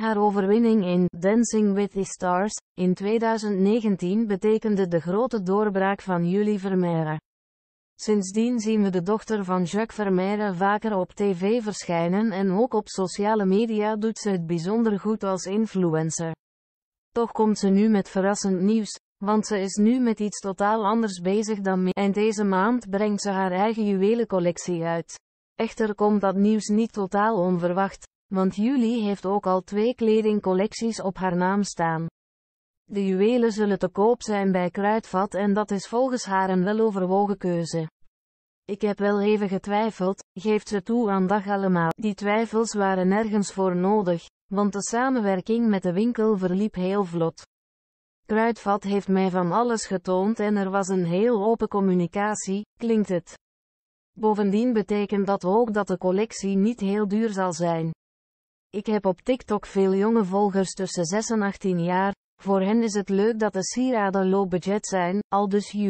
Haar overwinning in Dancing with the Stars in 2019 betekende de grote doorbraak van Julie Vermeire. Sindsdien zien we de dochter van Jacques Vermeire vaker op tv verschijnen en ook op sociale media doet ze het bijzonder goed als influencer. Toch komt ze nu met verrassend nieuws, want ze is nu met iets totaal anders bezig dan me. En deze maand brengt ze haar eigen juwelencollectie uit. Echter komt dat nieuws niet totaal onverwacht. Want Julie heeft ook al twee kledingcollecties op haar naam staan. De juwelen zullen te koop zijn bij Kruidvat en dat is volgens haar een weloverwogen keuze. Ik heb wel even getwijfeld, geeft ze toe aan dag allemaal. Die twijfels waren nergens voor nodig, want de samenwerking met de winkel verliep heel vlot. Kruidvat heeft mij van alles getoond en er was een heel open communicatie, klinkt het. Bovendien betekent dat ook dat de collectie niet heel duur zal zijn. Ik heb op TikTok veel jonge volgers tussen 6 en 18 jaar. Voor hen is het leuk dat de sieraden low budget zijn, al dus you.